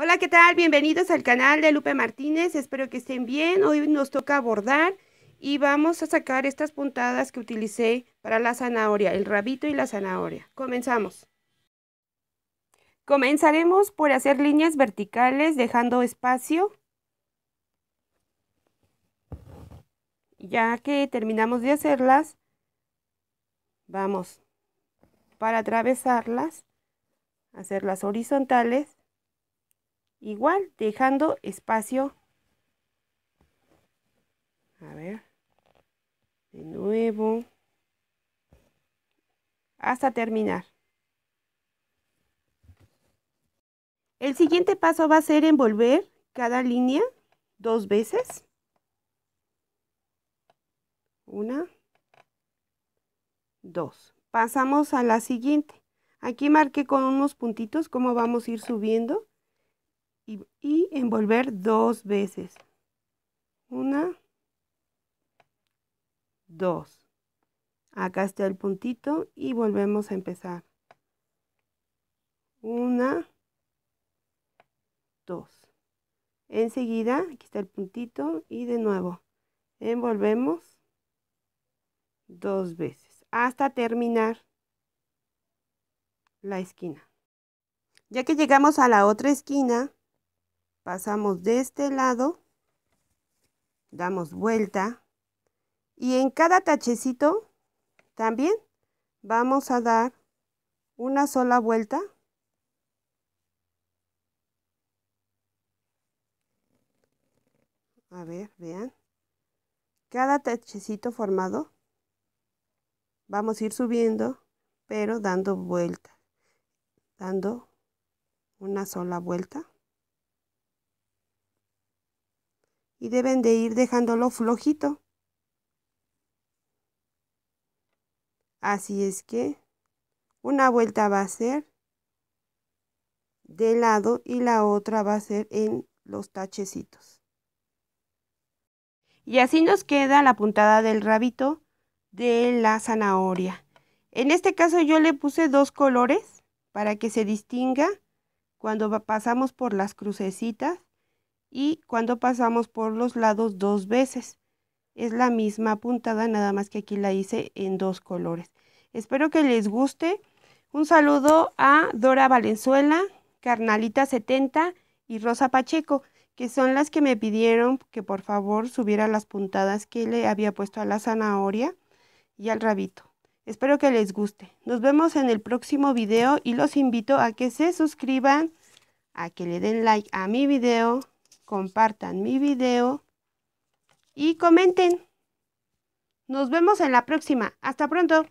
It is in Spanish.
Hola, ¿qué tal? Bienvenidos al canal de Lupe Martínez. Espero que estén bien. Hoy nos toca abordar y vamos a sacar estas puntadas que utilicé para la zanahoria, el rabito y la zanahoria. Comenzamos. Comenzaremos por hacer líneas verticales dejando espacio. Ya que terminamos de hacerlas, vamos para atravesarlas, hacerlas horizontales igual dejando espacio a ver de nuevo hasta terminar el siguiente paso va a ser envolver cada línea dos veces una dos pasamos a la siguiente aquí marqué con unos puntitos cómo vamos a ir subiendo y, envolver dos veces. Una, dos. Acá está el puntito y volvemos a empezar. Una, dos. Enseguida, aquí está el puntito y de nuevo envolvemos dos veces hasta terminar la esquina. Ya que llegamos a la otra esquina, pasamos de este lado, damos vuelta y en cada tachecito también vamos a dar una sola vuelta a ver, vean cada tachecito formado vamos a ir subiendo pero dando vuelta dando una sola vuelta y deben de ir dejándolo flojito. Así es que una vuelta va a ser de lado y la otra va a ser en los tachecitos. Y así nos queda la puntada del rabito de la zanahoria. En este caso yo le puse dos colores para que se distinga cuando pasamos por las crucecitas y cuando pasamos por los lados dos veces. Es la misma puntada, nada más que aquí la hice en dos colores. Espero que les guste. Un saludo a Dora Valenzuela, Carnalita70 y Rosa Pacheco, que son las que me pidieron que por favor subiera las puntadas que le había puesto a la zanahoria y al rabito. Espero que les guste. Nos vemos en el próximo video y los invito a que se suscriban, a que le den like a mi video, compartan mi video y comenten. Nos vemos en la próxima. Hasta pronto.